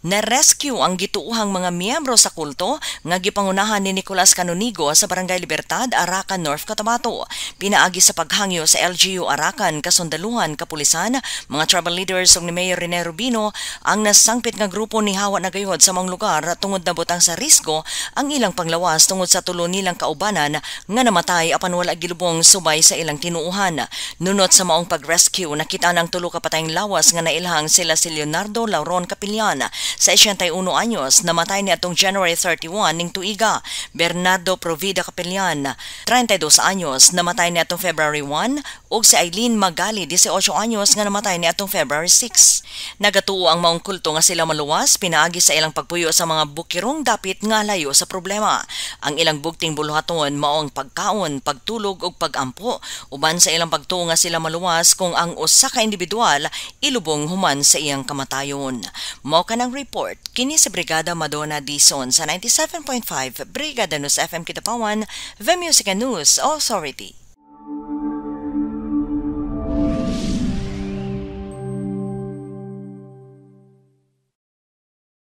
Na-rescue ang gituuhang mga miyembro sa kulto nga gipangunahan ni Nicolas Canonigo sa Barangay Libertad, Arakan, North Cotabato. Pinaagi sa paghangyo sa LGU Arakan, kasundaluhan, kapulisan, mga tribal leaders ug ni Mayor Rene Rubino ang nasangpit nga grupo ni Hawa na gayod sa mga lugar tungod na butang sa risgo ang ilang panglawas tungod sa tulo nilang kaubanan nga namatay apan wala gilubong subay sa ilang tinuuhan. Nunot sa maong pag-rescue nakita ng tulo ka patayng lawas nga nailhang sila si Leonardo Lauron Capillan sa 81 anyos, namatay niya itong January 31 ning tuiga Bernardo Provida Capellan. 32 anyos, namatay niya itong February 1 ug si Eileen Magali, 18 anyos nga namatay niya itong February 6. Nagatuo ang maong kulto nga sila maluwas pinaagi sa ilang pagpuyo sa mga bukirong dapit nga layo sa problema. Ang ilang bugting buluhaton mao ang pagkaon, pagtulog ug pagampo uban sa ilang pagtuo nga sila maluwas kung ang usa ka individual ilubong human sa iyang kamatayon. Mao kanang report report kini sa Brigada Madonna Dizon sa 97.5 Brigada News FM Kitapawan, The Music and News Authority.